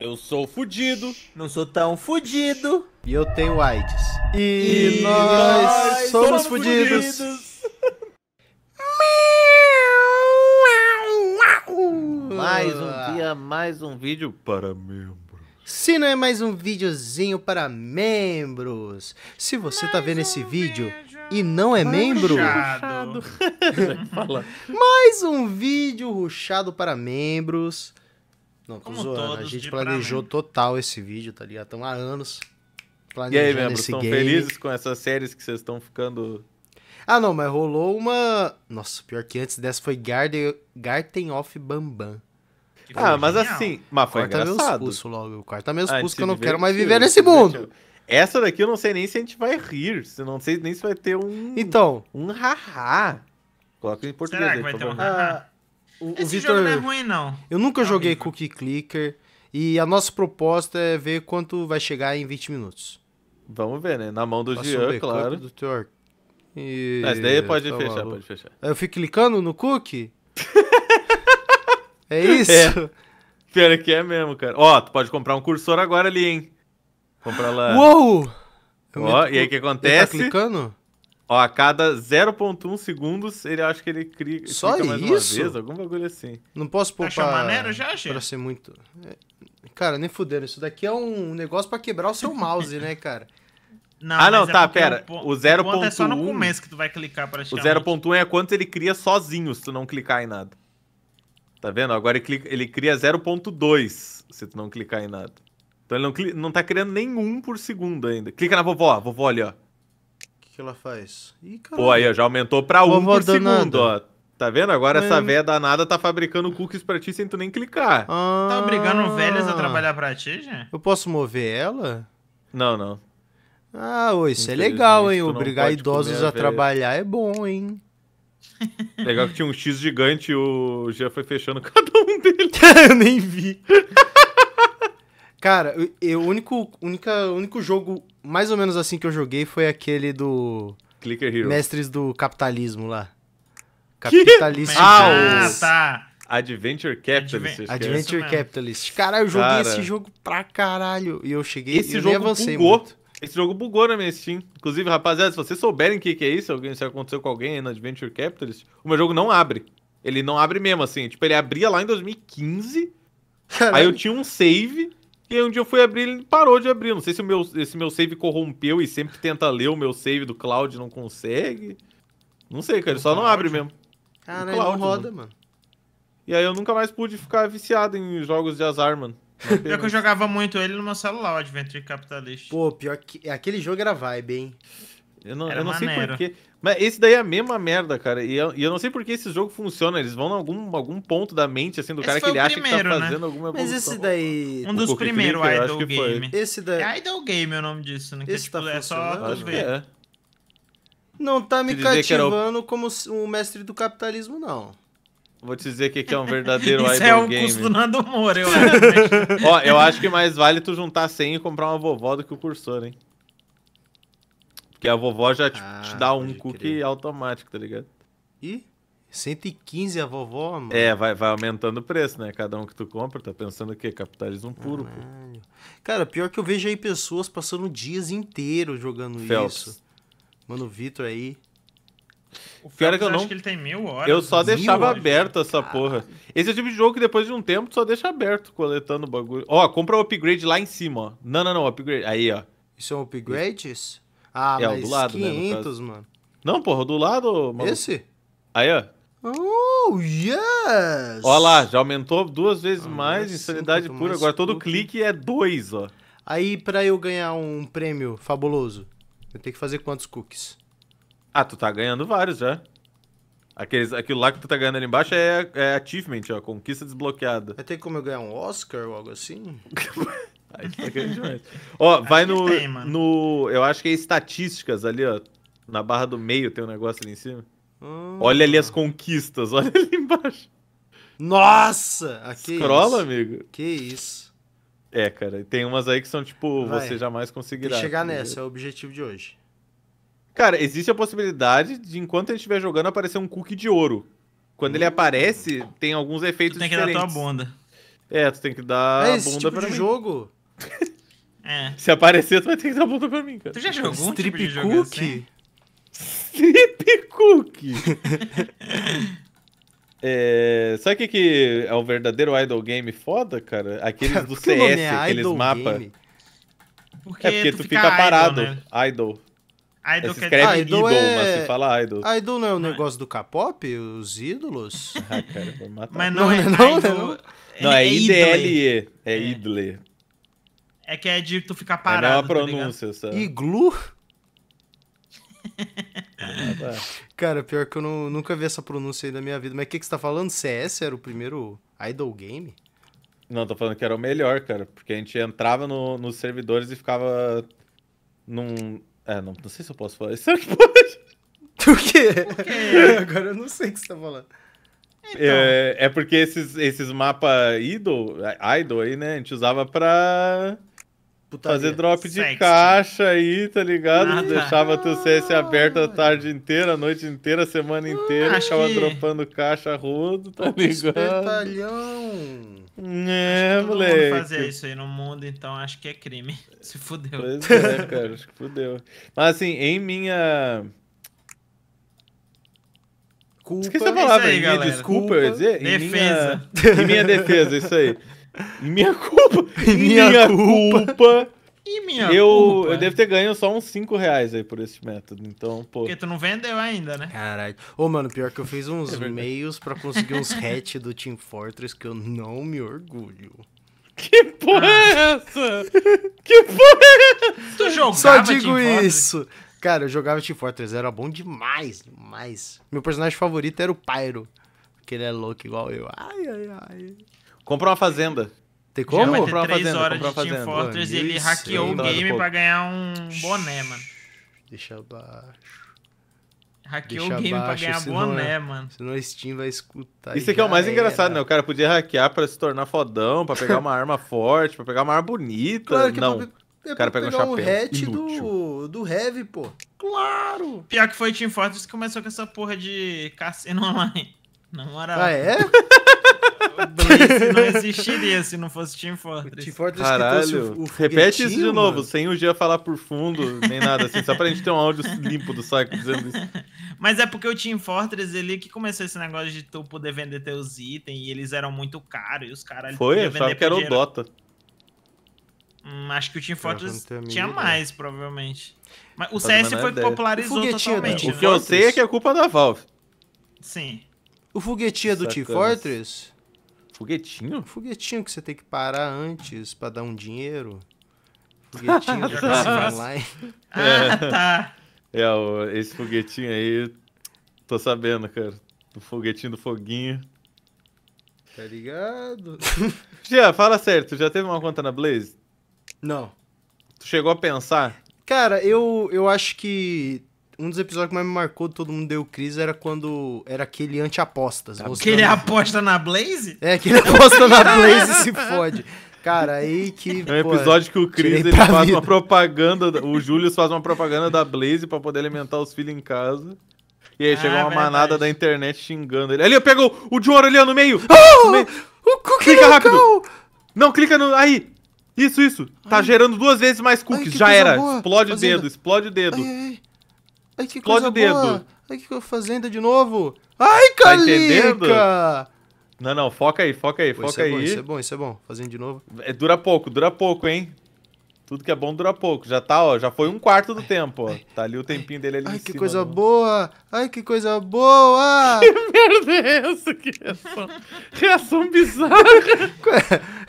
Eu sou fudido. Não sou tão fudido. E eu tenho AIDS. E, e nós, nós, somos, somos fudidos. fudidos. mais um dia, mais um vídeo para membros. Se não é mais um videozinho para membros. Se você tá mais tá vendo um esse vídeo e não é membro. Ruxado. mais um vídeo ruchado para membros. Não, tô zoando. Todos, a gente planejou total esse vídeo, tá ligado? Estamos há anos planejando esse game. E aí, membros, estão felizes com essas séries que vocês estão ficando... Ah, não, mas rolou uma... Nossa, pior que antes dessa foi Garden, Garden of Bambam. Ah, mas genial. assim... Mas foi Corta engraçado. Meus o logo. Corta meus ah, pulsos que eu não quero mais viver nesse mundo. Essa daqui eu não sei nem se a gente vai rir. Se não sei nem se vai ter um... Então... Um haha. -ha. Coloca em português Será que vai ter um haha? -ha? Ah, o, Esse o Victor, jogo não é ruim, não. Eu nunca é joguei horrível. Cookie Clicker. E a nossa proposta é ver quanto vai chegar em 20 minutos. Vamos ver, né? Na mão do Faço Jean, um claro. Do teor. E... Mas daí pode tá fechar, maluco. pode fechar. Eu fico clicando no cookie? é isso? É. Pior que é mesmo, cara. Ó, tu pode comprar um cursor agora ali, hein? Comprar lá. Uou! Ó, e aí o que acontece? Ele tá clicando? Ó, a cada 0.1 segundos, ele acho que ele cria Só mais isso? uma vez, algum bagulho assim. Não posso poupar Acha maneiro já, gente? pra ser muito... É, cara, nem fudendo, isso daqui é um negócio pra quebrar o seu mouse, né, cara? Não, ah, não, é tá, é pera. O, o 0.1 é só no começo que tu vai clicar para O 0.1 é quanto ele cria sozinho se tu não clicar em nada. Tá vendo? Agora ele, clica, ele cria 0.2 se tu não clicar em nada. Então ele não, não tá criando nenhum por segundo ainda. Clica na vovó, vovó ali, ó que ela faz. Ih, caralho. Pô, aí já aumentou pra um por danada. segundo, ó. Tá vendo? Agora é. essa véia danada tá fabricando cookies pra ti sem tu nem clicar. Ah. Tá obrigando velhas a trabalhar pra ti, já? Eu posso mover ela? Não, não. Ah, isso é legal, hein? Obrigar idosos a, a trabalhar é bom, hein? Legal que tinha um X gigante e o Jean foi fechando cada um deles. eu nem vi. Cara, o único, única, único jogo mais ou menos assim que eu joguei foi aquele do. Clicker Hero. Mestres do Capitalismo lá. Capitalist. ah, tá. Adventure Capitalist. É Adven Adventure Capitalist. Caralho, eu joguei Cara. esse jogo pra caralho. E eu cheguei esse jogo avancei bugou. Muito. Esse jogo bugou na minha Steam. Inclusive, rapaziada, se vocês souberem o que, que é isso, se aconteceu com alguém no Adventure Capitalist, o meu jogo não abre. Ele não abre mesmo, assim. Tipo, ele abria lá em 2015. Caralho. Aí eu tinha um save. E aí um dia eu fui abrir ele parou de abrir. Não sei se o meu, esse meu save corrompeu e sempre tenta ler o meu save do cloud não consegue. Não sei, cara. Ele só não abre mesmo. Caralho, não roda, mano. mano. E aí eu nunca mais pude ficar viciado em jogos de azar, mano. Pior que eu jogava muito ele no meu celular, o Adventure Capitalist. Pô, pior que. Aquele jogo era vibe, hein? Eu não, eu não sei porquê. Mas esse daí é a mesma merda, cara. E eu, e eu não sei que esse jogo funciona. Eles vão em algum, algum ponto da mente, assim, do esse cara que ele acha primeiro, que tá né? fazendo né? alguma coisa. Mas esse daí. Um, dos primeiros, Idol Game. Esse daí. É Idol Game é o nome disso, né? esse que, tipo, tá é só ver. É. Não tá me cativando o... como o mestre do capitalismo, não. Vou te dizer o que, que é um verdadeiro Isso idol é o custo do Nando eu acho. Né? Ó, eu acho que mais vale tu juntar 100 e comprar uma vovó do que o cursor, hein? Porque a vovó já te, ah, te dá um cookie automático, tá ligado? E 115 a vovó, mano. É, vai, vai aumentando o preço, né? Cada um que tu compra, tá pensando o quê? Capitalismo puro, pô. Cara, pior que eu vejo aí pessoas passando dias inteiros jogando Phelps. isso. Mano, o Vitor aí. O pior é que eu não. Que ele tem mil horas. Eu só né? deixava horas, aberto cara. essa porra. Esse é o tipo de jogo que depois de um tempo tu só deixa aberto coletando o bagulho. Ó, compra o upgrade lá em cima, ó. Não, não, não, upgrade. Aí, ó. Isso é um upgrade? Isso. Ah, é, mas o do lado, 500, né, mano. Não, porra, o do lado... Maluco. Esse? Aí, ó. Oh, yes! Olha lá, já aumentou duas vezes ah, mais, insanidade pura. Mais Agora todo clique é dois, ó. Aí, pra eu ganhar um prêmio fabuloso, eu tenho que fazer quantos cookies? Ah, tu tá ganhando vários já. Aqueles, aquilo lá que tu tá ganhando ali embaixo é, é achievement, ó, conquista desbloqueada. Vai ter como eu ganhar um Oscar ou algo assim? demais. Ó, vai no, tem, no. Eu acho que é estatísticas ali, ó. Na barra do meio tem um negócio ali em cima. Hum. Olha ali as conquistas, olha ali embaixo. Nossa! Aqui ah, Scrolla, amigo. Que isso. É, cara, tem umas aí que são tipo, vai. você jamais conseguirá. Tem chegar nessa, é o objetivo de hoje. Cara, existe a possibilidade de, enquanto a gente estiver jogando, aparecer um cookie de ouro. Quando hum. ele aparece, tem alguns efeitos tu tem diferentes. tem que dar tua bunda. É, tu tem que dar é, esse bunda tipo pra de mim. jogo. É. Se aparecer, tu vai ter que dar ponta pra mim, cara. Tu já jogou um tipo Strip tipo Cookie? Assim? Strip Cookie! é, sabe o que, que é o um verdadeiro idol game foda, cara? Aqueles do CS, é aqueles mapas. É porque é porque tu, tu fica, fica, parado. Idol. Né? idol. Idol escreve idol, ah, idol é... mas se fala idol. idol não é o um é. negócio do K-pop? Os ídolos? ah, cara, vou matar. Mas não, não é, não, idol, não, não, não. é, é IDLE. É, é IDLE. É que é de tu ficar é parado. É a tá pronúncia, tá sabe? Iglu? Cara, pior que eu não, nunca vi essa pronúncia aí da minha vida. Mas o que, que você tá falando? CS era o primeiro idol game? Não, tô falando que era o melhor, cara. Porque a gente entrava no, nos servidores e ficava num. É, não, não sei se eu posso falar. Será que pode? Por quê? Por quê? Agora eu não sei o que você tá falando. Então. É, é porque esses, esses mapas idol, é, idol aí, né? A gente usava pra Putaria. Fazer drop de caixa aí, tá ligado? Ah, tá. Deixava teu CS aberto a tarde inteira, a noite inteira, a semana ah, inteira, hum, ficava que... dropando caixa rodo, tá ligado? Espetalhão! É, acho que é, todo moleque. mundo fazia isso aí no mundo, então acho que é crime. Se fudeu. Pois é, cara, acho que fudeu. Mas assim, em minha culpa. Esqueci a palavra, é aí, minha galera. desculpa, culpa, eu ia dizer. Defesa. Em minha, em minha defesa, isso aí minha culpa. minha, minha culpa. culpa. E minha eu, culpa. Eu é. devo ter ganho só uns 5 reais aí por esse método. Então, pô. Porque tu não vendeu ainda, né? Caralho. Ô, mano, pior que eu fiz uns é e-mails pra conseguir uns hatch do Team Fortress que eu não me orgulho. Que porra ah. é essa? que porra é essa? Tu jogava Só digo isso. Cara, eu jogava Team Fortress, era bom demais, demais. Meu personagem favorito era o Pyro, que ele é louco igual eu. Ai, ai, ai. Comprou uma fazenda. Tem como? Já vai ter três horas de Team Fortress e ele hackeou o game pra ganhar um boné, mano. Deixa baixo Hackeou Deixa o game abaixo, pra ganhar senão, boné, é- mano. Senão o Steam vai escutar. Isso aqui é o mais era. engraçado, né? O cara podia hackear pra se tornar fodão, pra pegar uma arma forte, pra pegar uma arma bonita. Claro que é Não. É o cara pegou um chapéu. o hatch do, do Heavy, pô. Claro! Pior que foi Team Fortress que começou com essa porra de cassino online. Na moral. Ah, é? o não existiria se não fosse Team Fortress. Team Fortress Caralho. O, o Repete isso de novo, mano. sem o Gia falar por fundo, nem nada assim, só pra gente ter um áudio limpo do saco dizendo isso. Mas é porque o Team Fortress, ele que começou esse negócio de tu poder vender teus itens e eles eram muito caros e os caras... Foi, eu só que era o Dota. Hum, acho que o Team Fortress tinha mais, provavelmente. Mas o Faz CS foi que popularizou o totalmente. Né? O que eu sei é que é culpa da Valve. Sim. O foguetinha do Team Fortress Foguetinho? Foguetinho que você tem que parar antes para dar um dinheiro. Foguetinho que tá. online. ah, tá. É, esse foguetinho aí, tô sabendo, cara. Do foguetinho do foguinho. Tá ligado? Já fala certo. tu já teve uma conta na Blaze? Não. Tu chegou a pensar? Cara, eu, eu acho que um dos episódios que mais me marcou, todo mundo deu crise, era quando era aquele anti-apostas. É Mostrando... aposta na Blaze? É, aquele aposta na Blaze e se fode. Cara, aí que. É um pô, episódio que o Chris ele faz vida. uma propaganda. O Júlio faz uma propaganda da Blaze para poder alimentar os filhos em casa. E aí ah, chega é uma verdade. manada da internet xingando ele. Ali, eu pegou o Dior ali ó, no meio! Oh, no meio. O cookie clica rápido! Não, clica no. Aí! Isso, isso! Tá ai. gerando duas vezes mais cookies. Ai, Já era. Boa. Explode Fazenda. o dedo, explode o dedo. Ai, Ai, que Explode coisa o dedo. Boa. Ai, que fazenda de novo. Ai, tá Calica! Tá Não, não, foca aí, foca aí, Pô, foca isso aí. É bom, isso é bom, isso é bom. Fazendo de novo. É, dura pouco, dura pouco, hein? Tudo que é bom dura pouco. Já tá, ó, já foi um quarto do ai, tempo, ai, Tá ali o tempinho ai, dele ali Ai, que cima, coisa não. Né? boa! Ai, que coisa boa! Que merda é essa? Que reação, reação bizarra!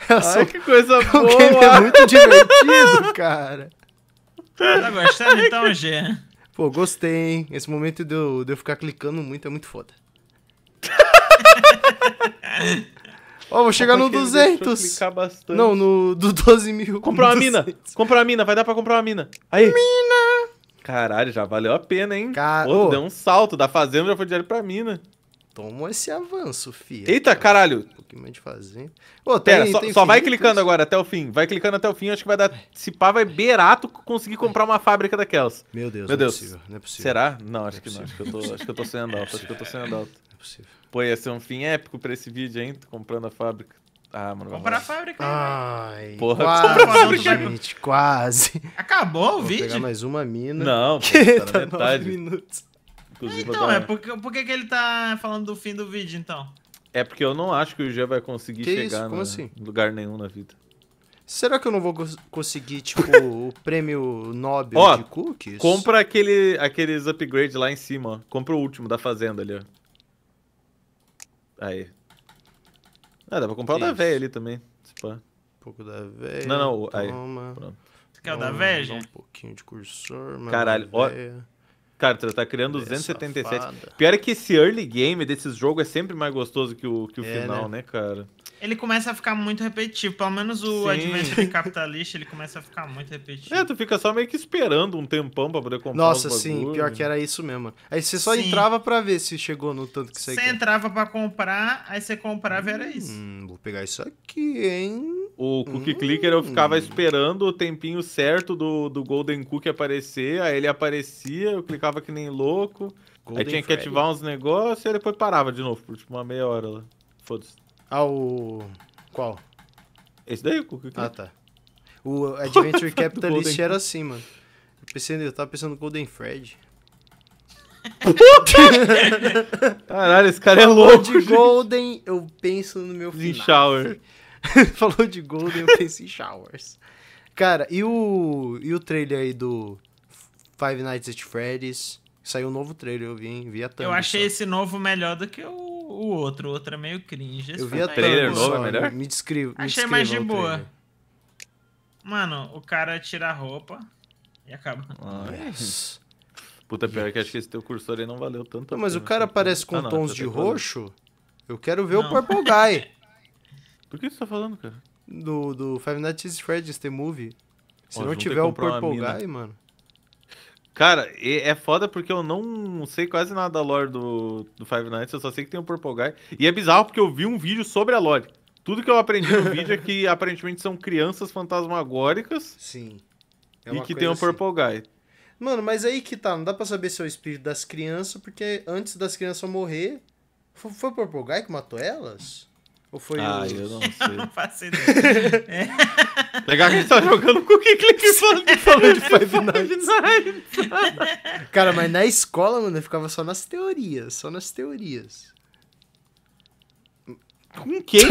reação... Ai, que coisa boa! O game é muito divertido, cara. Tá gostando então, Gê? Pô, gostei, hein? Esse momento de eu, de eu ficar clicando muito é muito foda. Ó, oh, vou chegar no 200. Não, no do 12 mil. Comprar uma 200. mina. Comprar uma mina. Vai dar pra comprar uma mina. Aí. Mina. Caralho, já valeu a pena, hein? Cara... Pô, oh. deu um salto da fazenda, já foi dinheiro pra mina toma esse avanço, filho. Eita, caralho! Um pouquinho mais de fazer. Ô, tem, Pera, só, tem só vai clicando agora até o fim. Vai clicando até o fim, acho que vai dar. Se pá, vai beirato conseguir comprar uma fábrica daquelas. Meu Deus, Meu Deus. Não, é possível, não é possível. Será? Não, é acho não que é não. Acho que, eu tô, acho que eu tô sonhando alto. Acho que eu tô sonhando alto. Não é possível. Pô, ia ser um fim épico pra esse vídeo, hein? Comprando a fábrica. Ah, mano. Comprar a fábrica. Ai, porra, quase, comprar a fábrica. Gente, quase. Acabou o Vou vídeo? pegar mais uma mina. Não, pô, tá, tá na metade. minutos exclusiva então, da... é, por, que, ele tá falando do fim do vídeo, então? É porque eu não acho que o Jean vai conseguir que chegar assim? em assim? lugar nenhum na vida. Será que eu não vou conseguir, tipo, o prêmio Nobel ó, de cookies? Compra aquele, aqueles upgrades lá em cima, ó. Compra o último da fazenda ali, ó. Aí. Ah, dá pra comprar o da véia ali também. Um pouco da véia. Não, não, aí. Toma. Pronto. Você quer o da véia, gente? Um pouquinho de cursor, mano. Caralho, ó. Cara, tá criando 277. É, Safada. Pior é que esse early game desses jogos é sempre mais gostoso que o, que o é, final, né? né? cara? Ele começa a ficar muito repetitivo. Pelo menos o Sim. Adventure Capitalist, ele começa a ficar muito repetitivo. É, tu fica só meio que esperando um tempão pra poder comprar Nossa, sim, pior né? que era isso mesmo. Aí você só sim. entrava pra ver se chegou no tanto que você Você entrava pra comprar, aí você comprava hum, era isso. Hum, vou pegar isso aqui, hein? O Cookie hum. Clicker eu ficava esperando o tempinho certo do, do Golden Cookie aparecer, aí ele aparecia, eu clicava que nem louco, Golden aí tinha Freddy. que ativar uns negócios e depois parava de novo, por tipo uma meia hora lá. Foda-se. Ah, o. Qual? Esse daí, o Cookie ah, Clicker. Ah, tá. O Adventure Capitalist era assim, mano. Eu, pensei, eu tava pensando no Golden Fred. Caralho, esse cara é louco. De Golden, eu penso no meu filho. shower. falou de Golden, eu pensei em Showers. Cara, e o, e o trailer aí do Five Nights at Freddy's? Saiu um novo trailer, eu vi, hein? Vi a thumb, Eu achei só. esse novo melhor do que o, o outro. O outro é meio cringe. Esse eu vi a tá trailer novo, é melhor? Me descrevo. Achei me mais de boa. Trailer. Mano, o cara tira a roupa e acaba. Nossa. Puta, pior que acho que esse teu cursor aí não valeu tanto. Mas o cara assim, aparece com tá tons tá de roxo. Eu quero ver não. o Purple Guy. Do que você tá falando, cara? Do, do Five Nights at Freddy's The Movie. Se Ó, não tiver o Purple Guy, mano... Cara, é foda porque eu não sei quase nada da lore do, do Five Nights, eu só sei que tem o Purple Guy. E é bizarro porque eu vi um vídeo sobre a lore. Tudo que eu aprendi no vídeo é que aparentemente são crianças fantasmagóricas. Sim. É e que tem o um Purple assim. Guy. Mano, mas aí que tá, não dá pra saber se é o espírito das crianças, porque antes das crianças morrer, foi o Purple Guy que matou elas? Ou foi ah, o... eu não sei. eu não faço ideia. é. Legal que a gente tá jogando com o que ele falou falando de Five Five Nights. Cara, mas na escola, mano, eu ficava só nas teorias, só nas teorias. Com quem?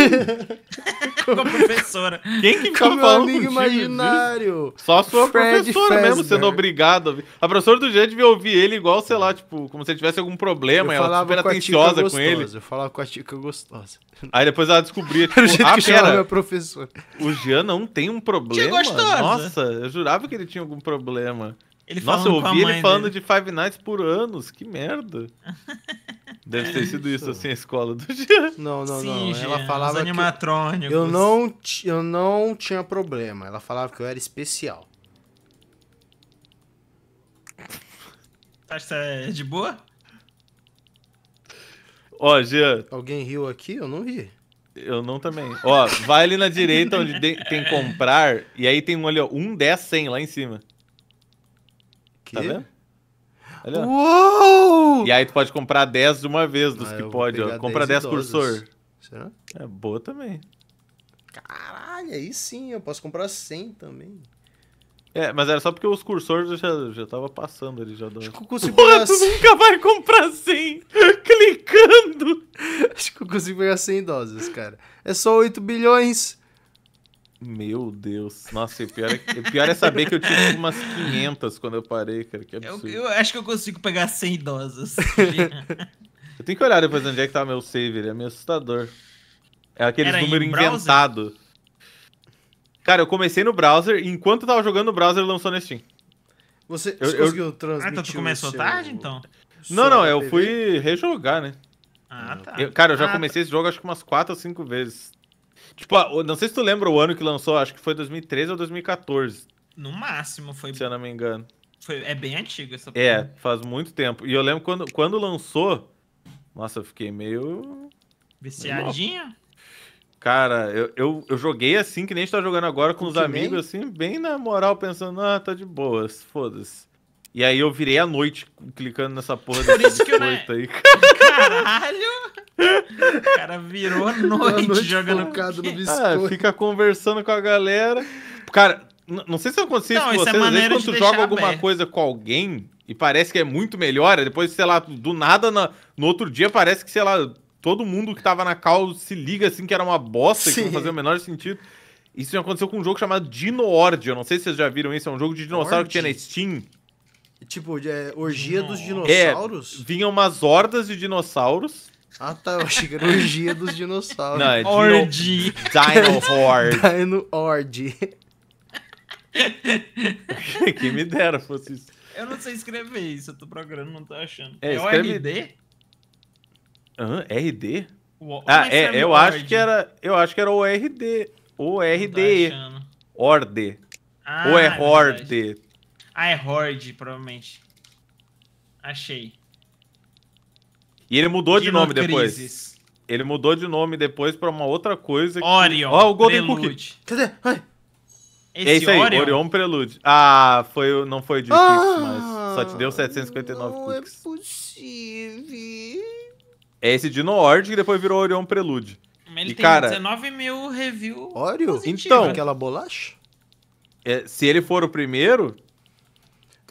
com a professora. Quem que ficou com falando amigo imaginário. Só a sua Fred professora mesmo, sendo obrigado. A, a professora do jeito devia ouvir ele igual, sei lá, tipo, como se ele tivesse algum problema. Eu ela super atenciosa com, ele. Eu falava com a Tica gostosa. Aí depois ela descobria, tipo, o jeito ah, que pera, meu professor. O Jean não tem um problema. Nossa, eu jurava que ele tinha algum problema. Ele Nossa, eu ouvi ele falando dele. de Five Nights por anos, que merda. Deve ter é sido isso assim a escola do Jean. Não, não, Sim, não. ela falava os animatrônicos. Que eu não, eu não tinha problema. Ela falava que eu era especial. Acha que é de boa? Ó, Jean. Alguém riu aqui? Eu não ri. Eu não também. Ó, vai ali na direita onde tem comprar e aí tem um ali, ó, um 10, 100 lá em cima. Que? Tá vendo? Ali, Uou! E aí tu pode comprar 10 de uma vez dos ah, que pode, ó. Compra 10, 10 cursor. Será? É boa também. Caralho, aí sim, eu posso comprar 100 também. É, mas era só porque os cursores já, já tava passando ali, já dava. Acho que eu consigo Porra, tu 100. nunca vai comprar 100 clicando! Acho que eu consigo pegar 100 doses, cara. É só 8 bilhões. Meu Deus. Nossa, o pior, é, pior é saber que eu tive tipo, umas 500 quando eu parei, cara. Que absurdo. Eu, eu acho que eu consigo pegar 100 idosas. eu tenho que olhar depois onde é que tá meu save, ele é meio assustador. É aquele número inventado. Cara, eu comecei no browser e enquanto eu tava jogando no browser, lançou no Steam. Você, eu, conseguiu eu... transmitir Ah, então tu começou seu... tarde, então? Não, não, eu fui rejogar, né? Ah, ah, tá. Eu, cara, eu já ah, comecei tá. esse jogo acho que umas 4 ou 5 vezes. Tipo, não sei se tu lembra o ano que lançou, acho que foi 2013 ou 2014. No máximo, foi. Se eu não me engano. Foi, é bem antigo essa É, faz muito tempo. E eu lembro quando, quando lançou. Nossa, eu fiquei meio. Viciadinha? Cara, eu, eu, eu, joguei assim, que nem a gente tá jogando agora com, os amigos, nem? assim, bem na moral, pensando, ah, tá de boas, foda-se. E aí eu virei à noite clicando nessa porra do. coisa que eu, né? aí. Caralho! O cara virou noite, noite jogando focado no Ah, fica conversando com a galera. Cara, não sei se aconteceu isso com é vocês, é às vezes quando tu joga alguma aberto. coisa com alguém e parece que é muito melhor, depois, sei lá, do nada, na, no outro dia parece que, sei lá, todo mundo que tava na call se liga assim que era uma bosta, Sim. que não fazia o menor sentido. Isso já aconteceu com um jogo chamado Dino Horde. Eu não sei se vocês já viram isso, é um jogo de dinossauro que tinha na Steam. Tipo, é, orgia dos é, dinossauros? É, vinham umas hordas de dinossauros ah tá, eu achei que era orgia dos dinossauros. Não, é Orgy. Dino Horde. Dino Horde. Quem me dera fosse isso. Eu não sei escrever isso, eu tô procurando, não tô achando. É, é escreve... ORD? Hã? RD? O... Ah, é, é eu acho que era, eu acho que era ORD, ORDE. Tá Orde. Ah, Ou é, é Horde. Ah, é Horde, provavelmente. Achei. E ele mudou de, de nome depois. Ele mudou de nome depois pra uma outra coisa. Que... Orion. Ó, oh, o Golden Prelude. Cookie. Cadê? Ai. Esse é isso aí, Orion? Orion Prelude. Ah, foi, não foi difícil. ah, mas só te deu 759 não é cookies. é possível. É esse Dino Ord que depois virou Orion Prelude. Mas ele e, tem cara, 19 mil reviews. Orion. Positiva. Então. Aquela bolacha? É, se ele for o primeiro,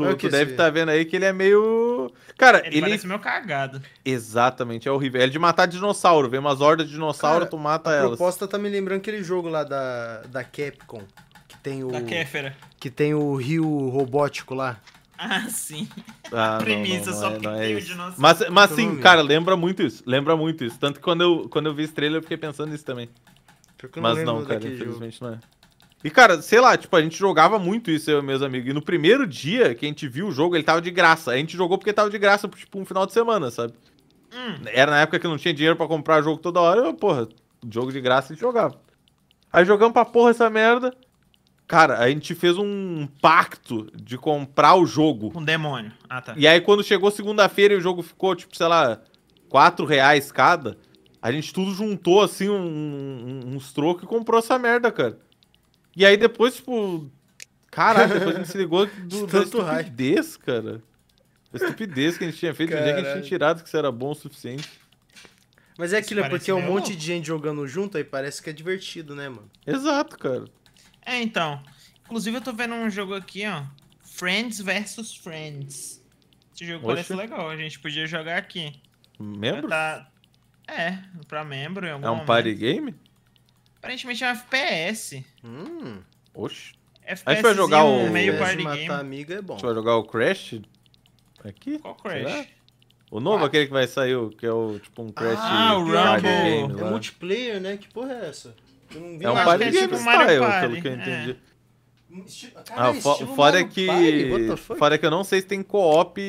Tu, tu deve estar tá vendo aí que ele é meio. Cara, ele. Ele parece meio cagado. Exatamente, é horrível. É de matar dinossauro. Vem umas hordas de dinossauro, Cara, tu mata a elas. A proposta tá me lembrando aquele jogo lá da, da Capcom. Que tem o. Da Kéfera. Que tem o rio robótico lá. Ah, sim. Ah, premissa, só é, que é tem o dinossauro. Mas, mas então sim, cara, lembra muito isso. Lembra muito isso. Tanto que quando eu, quando eu vi esse trailer, eu fiquei pensando nisso também. Mas não, cara, infelizmente jogo. não é. E, cara, sei lá, tipo, a gente jogava muito isso, eu e meus amigos. E no primeiro dia que a gente viu o jogo, ele tava de graça. A gente jogou porque tava de graça tipo, um final de semana, sabe? Hum. Era na época que não tinha dinheiro para comprar jogo toda hora. Eu, porra, jogo de graça a gente jogava. Aí jogamos pra porra essa merda. Cara, a gente fez um pacto de comprar o jogo. Um demônio. Ah, tá. E aí, quando chegou segunda-feira e o jogo ficou, tipo, sei lá, 4 reais cada, a gente tudo juntou, assim, um, um, uns trocos e comprou essa merda, cara. E aí depois, tipo. Caralho, depois a gente se ligou do, da estupidez, raio. cara. Da estupidez que a gente tinha feito, Caralho. do dia que a gente tinha tirado que isso era bom o suficiente. Mas é aquilo, é porque é um monte de gente jogando junto, aí parece que é divertido, né, mano? Exato, cara. É, então. Inclusive eu tô vendo um jogo aqui, ó. Friends versus Friends. Esse jogo Oxe. parece legal, a gente podia jogar aqui. Membro? Tá... É, pra membro. é um momento. party game? Aparentemente é um FPS. Hum. Oxe. FPS a gente vai jogar o. Meio party matar game. amiga é bom. A gente vai jogar o Crash? Aqui? Qual Crash? Será? O novo, ah. aquele que vai sair, que é o tipo um ah, Crash. Ah, o Rumble. É né? multiplayer, né? Que porra é essa? Eu não vi é um party game é tipo style, party. pelo que eu entendi. É. Cara, ah, fora é que. Fora é que eu não sei se tem co-op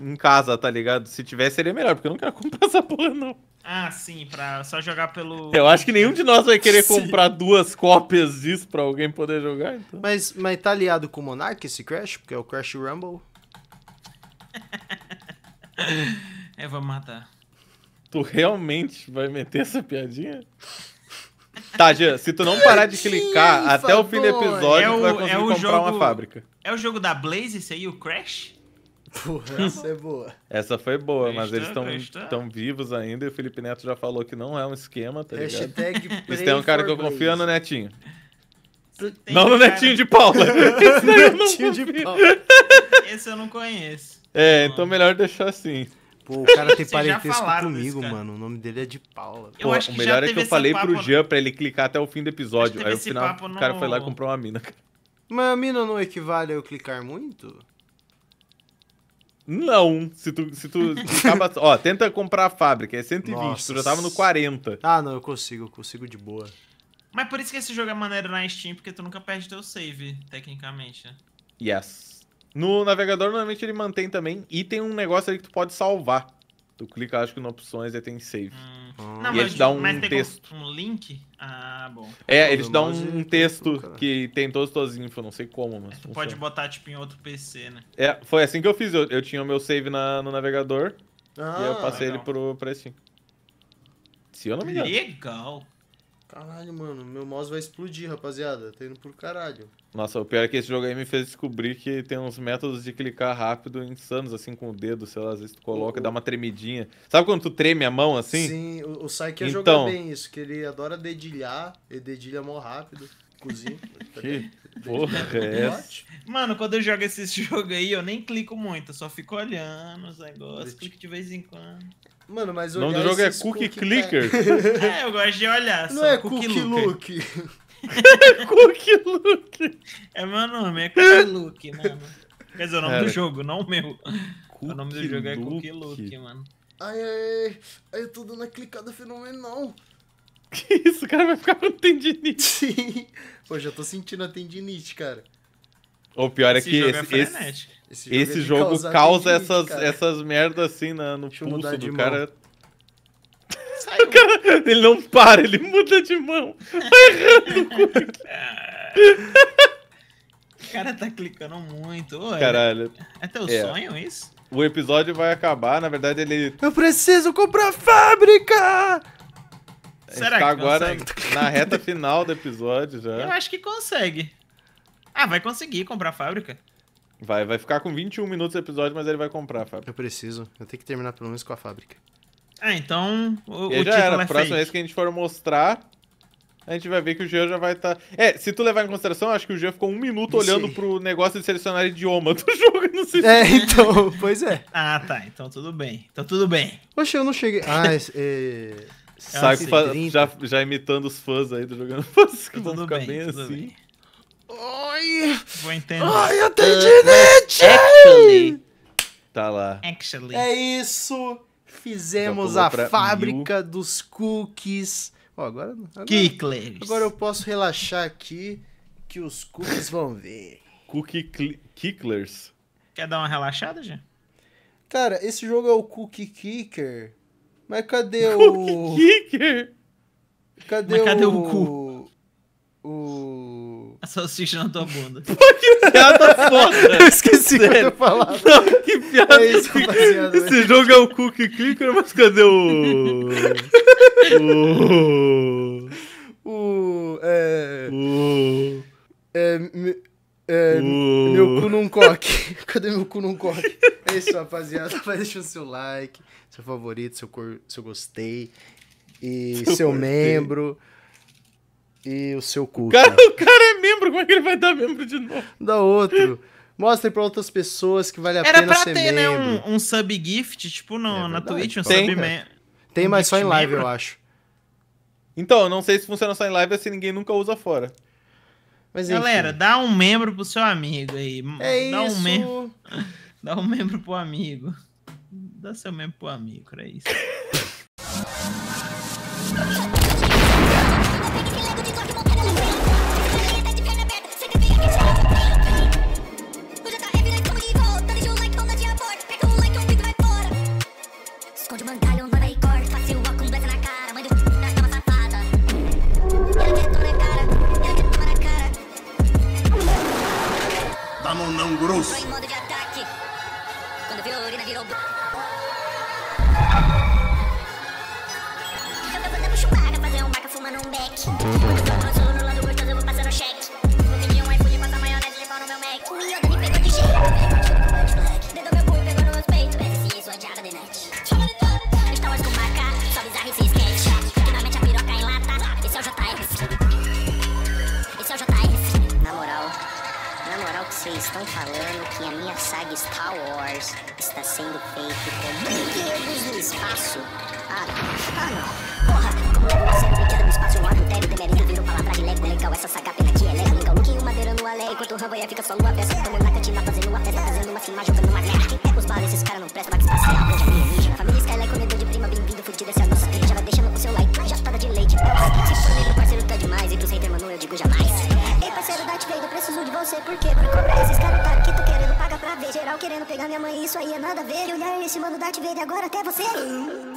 em casa, tá ligado? Se tivesse, seria melhor, porque eu não quero comprar essa porra, não. Ah, sim, pra só jogar pelo. Eu acho que nenhum de nós vai querer sim. comprar duas cópias disso pra alguém poder jogar. Então. Mas, mas tá aliado com o Monarch esse Crash? Porque é o Crash Rumble. É, vou matar. Tu realmente vai meter essa piadinha? Tá, Jean, se tu não parar de clicar até o fim do episódio, é o, tu vai conseguir é comprar jogo, uma fábrica. É o jogo da Blaze isso aí, o Crash? Porra, essa é boa. Essa foi boa, mas eles estão vivos ainda e o Felipe Neto já falou que não é um esquema, tá ligado? Hashtag Isso tem um cara que eu confio no Netinho. Não no cara... Netinho de Paula. Esse eu não de Paula. Esse eu não conheço. É, então melhor deixar assim. Pô, o cara tem parentesco comigo, mano. O nome dele é de Paula. Pô, o melhor é que eu falei pro no... Jean pra ele clicar até o fim do episódio. Aí no final o cara foi lá e comprou uma mina. Mas a mina não equivale a eu clicar muito? Não, se tu, se tu acaba, ó, tenta comprar a fábrica, é 120, Nossa. tu já tava no 40. Ah, não, eu consigo, eu consigo de boa. Mas por isso que esse jogo é maneiro na Steam, porque tu nunca perde teu save, tecnicamente, né? Yes. No navegador, normalmente ele mantém também, e tem um negócio ali que tu pode salvar. Tu clica, acho que, em opções e tem save. Hum. Hum. Não, e eles dão um mas texto. Um link? Ah, bom. É, eles dão um é texto cara. que tem todas as tuas infos, não sei como, mas. É, pode botar, tipo, em outro PC, né? É, foi assim que eu fiz. Eu, eu tinha o meu save na, no navegador ah, e eu passei legal. ele pro, pra Steam. Se eu não me engano. Legal. Caralho, mano, meu mouse vai explodir, rapaziada. Tá indo por caralho. Nossa, o pior é que esse jogo aí me fez descobrir que tem uns métodos de clicar rápido insanos, assim, com o dedo, sei lá, às vezes tu coloca, o... dá uma tremidinha. Sabe quando tu treme a mão, assim? Sim, o, o Sai quer então... jogar bem isso, que ele adora dedilhar, ele dedilha mão rápido, cozinha. que Porra, é Mano, quando eu jogo esses jogos aí, eu nem clico muito, eu só fico olhando os negócios, clico de vez em quando. Mano, mas o nome do jogo é Cookie, cookie Clicker. Tá- é, eu gosto de olhar. Não só. é Cookie, Look. é cookie Look. É meu nome, é Cookie Look, mano. Quer dizer, o nome Cara, do jogo, não o meu. Cookie o nome do jogo é Cookie Look, mano. Ai, ai, ai, eu tô dando uma clicada fenomenal. Que isso, cara? Vai ficar com tendinite. Sim. Pô, já tô sentindo a tendinite, cara. O pior é que é esse, esse, esse, jogo, é esse jogo causa essas, essas merdas assim na, no Deixa pulso do cara. Sai, o cara. Ele não para, ele muda de mão. Vai errando o cara tá clicando muito. É Caralho. É teu é. sonho isso? O episódio vai acabar, na verdade ele. Eu preciso comprar fábrica! Será tá que agora consegue? na reta final do episódio já. Eu acho que consegue. Ah, vai conseguir comprar a fábrica. Vai, vai ficar com 21 minutos o episódio, mas ele vai comprar a fábrica. Eu preciso. Eu tenho que terminar pelo menos com a fábrica. Ah, então o, e o já era. É Próxima fake. vez que a gente for mostrar, a gente vai ver que o Gê já vai estar. Tá... É, se tu levar em consideração, acho que o Gê ficou um minuto Não olhando sei. pro negócio de selecionar idioma do jogo, não sei é, se... É, então, pois é. ah, tá. Então tudo bem. Então tudo bem. Poxa, eu não cheguei. Ah, é... Ah, Saco assim, já, já imitando os fãs aí do jogando fãs que tudo bem, bem assim. Bem. Oi! Vou entender. Ai, eu tendinite! Ah, uh, Tá lá. Actually. É isso! Fizemos a fábrica mil. dos cookies. Oh, agora, agora, agora eu posso relaxar aqui que os cookies vão ver. Cookie Kicklers. Quer dar uma relaxada, já? Cara, esse jogo é o Cookie Kicker Mas cadê o. Cookie Kicker? Cadê Mas o. Cadê o cu? O. A salsicha na tua bunda. Pô, que piada tá foda! Eu esqueci o que eu falar. Não, que piada. É isso, Esse jogo é o cookie Kicker, mas cadê o. o. O. É. O. É. É, uh. Meu cu uh. num coque. Cadê meu cu num coque? É isso, rapaziada. Vai deixando seu like, seu favorito, seu, cor, seu gostei. E seu, seu membro. E o seu cu. O cara, o cara é membro, como é que ele vai dar membro de novo? Dá outro. Mostre pra outras pessoas que vale a Era pena ser ter, membro. Era pra ter, né, um, um sub-gift, tipo no, é na Twitch, um sub é. Tem, um mas só em live, membro. eu acho. Então, não sei se funciona só em live, assim ninguém nunca usa fora. Mas, Galera, dá um membro pro seu amigo aí. É dá isso. Um membro, dá um membro pro amigo. Dá seu membro pro amigo, é isso. saga Star Wars está sendo feito com brinquedos no espaço? Ah, ah não. Porra, como eu vou ser brinquedo no espaço? Um adultério demerido virou palavra de lego legal. Essa saga pena que é legal. Luke o look e o madeira no alé. Enquanto o Ramboia fica só no peça. Tomando na cantina, fazendo uma festa, fazendo uma cima, jogando uma merda. Quem pega os balas, esses caras não prestam, vaga espacial, grande alienígena. Família é comedor de prima, bem-vindo, fudida, essa é nossa filha. Já vai deixando o seu like, jatada tá de leite. Nossa, se for negro, parceiro, tá demais. E pros haters, mano, eu digo jamais. Ei, parceiro, Darth Vader, preciso de você. Por quê? Pra comprar esses caras, tá aqui, tô querendo pra ver geral querendo pegar minha mãe, isso aí é nada a ver. E olhar esse mano Darth Vader agora até você.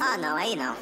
Ah, não, aí não.